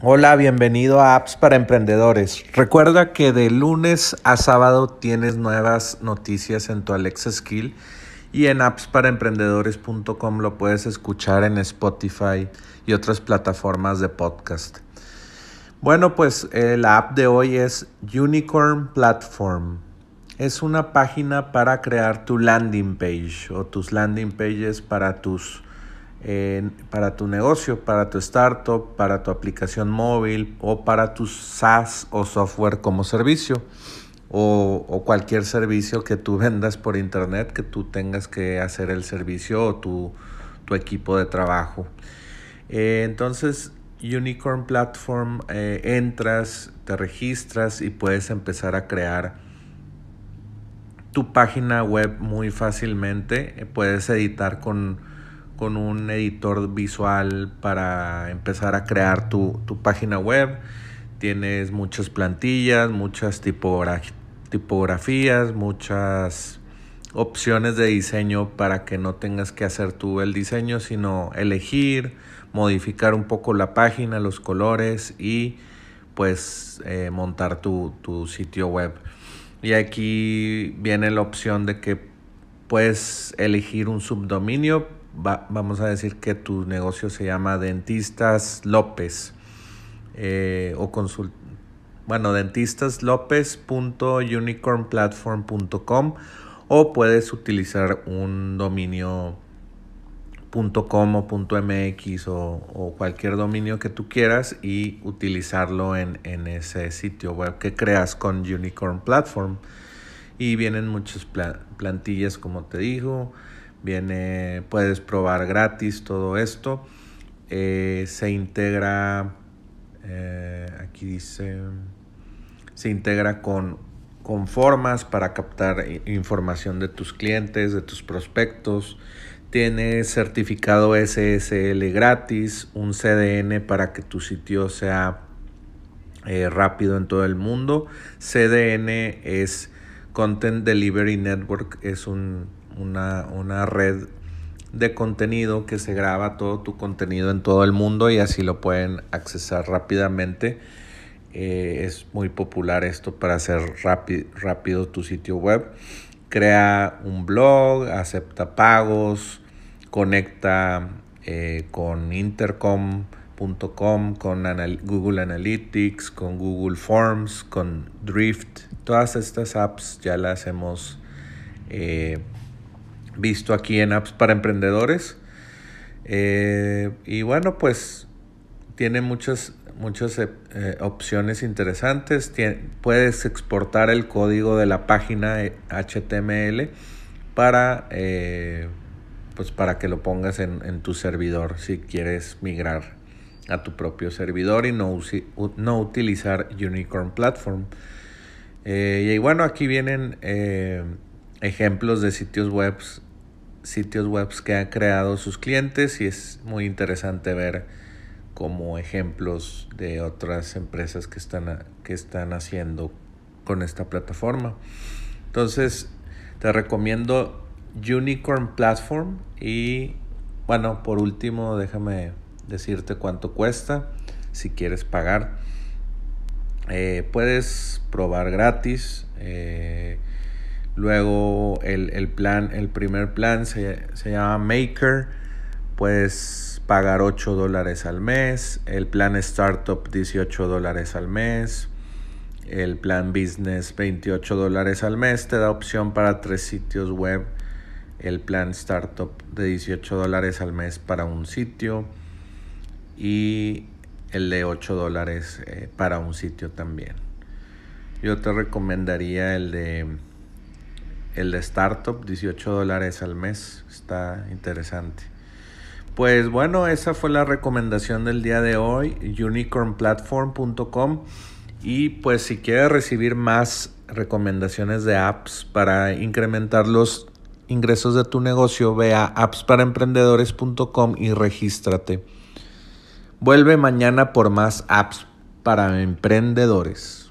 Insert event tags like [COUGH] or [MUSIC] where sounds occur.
Hola, bienvenido a Apps para Emprendedores. Recuerda que de lunes a sábado tienes nuevas noticias en tu Alexa Skill y en appsparaemprendedores.com lo puedes escuchar en Spotify y otras plataformas de podcast. Bueno, pues eh, la app de hoy es Unicorn Platform. Es una página para crear tu landing page o tus landing pages para tus para tu negocio, para tu startup, para tu aplicación móvil o para tu SaaS o software como servicio o, cualquier servicio que tú [LAUGHS] vendas por internet, que tú tengas que hacer el servicio o tu, equipo de trabajo. Eh, entonces, Unicorn Platform, eh, entras, te registras y puedes empezar a crear tu página web muy fácilmente. Eh, puedes editar con con un editor visual para empezar a crear tu, página web. Tienes muchas plantillas, muchas tipografías, muchas opciones de diseño para que no tengas que hacer tú el diseño, sino elegir, modificar un poco la página, los colores y pues eh, montar tu, tu sitio web. Y aquí viene la opción de que puedes elegir un subdominio vamos a decir que tu negocio se llama Dentistas López eh, o consult bueno, dentistaslopez.unicornplatform.com o puedes utilizar un dominio .com o .mx o, cualquier dominio que tú quieras y utilizarlo en, en, ese sitio web que creas con Unicorn Platform. Y vienen muchas plantillas, como te digo. Viene, puedes probar gratis todo esto. Eh, se integra, eh, aquí dice, se integra con, con formas para captar información de tus clientes, de tus prospectos. Tiene certificado SSL gratis, un CDN para que tu sitio sea eh, rápido en todo el mundo. CDN es Content Delivery Network, es un una, red de contenido que se graba todo tu contenido en todo el mundo y así lo pueden accesar rápidamente. Eh, es muy popular esto para hacer rápido, rápido tu sitio web. Crea un blog, acepta pagos, conecta eh, con intercom.com, con Google Analytics, con Google Forms, con Drift. Todas estas apps ya las hemos... Eh, visto aquí en Apps para Emprendedores. Eh, y bueno, pues tiene muchas, muchas eh, eh, opciones interesantes. puedes exportar el código de la página HTML para, pues para que lo pongas en, tu servidor si quieres migrar a tu propio servidor y no, no utilizar Unicorn Platform. y bueno, aquí vienen ejemplos de sitios web sitios webs que han creado sus clientes y es muy interesante ver como ejemplos de otras empresas que están, que están haciendo con esta plataforma. Entonces, te recomiendo Unicorn Platform y bueno, por último, déjame decirte cuánto cuesta si quieres pagar. Eh, puedes probar gratis. Eh, Luego el, plan, el primer plan se, llama Maker, puedes pagar 8 dólares al mes, el plan Startup 18 dólares al mes, el plan Business 28 dólares al mes, te da opción para tres sitios web, el plan Startup de 18 dólares al mes para un sitio y el de 8 dólares eh, para un sitio también. Yo te recomendaría el de el de Startup, 18 dólares al mes. Está interesante. Pues bueno, esa fue la recomendación del día de hoy, unicornplatform.com. Y pues si quieres recibir más recomendaciones de apps para incrementar los ingresos de tu negocio, ve a appsparaemprendedores.com y regístrate. Vuelve mañana por más apps para emprendedores.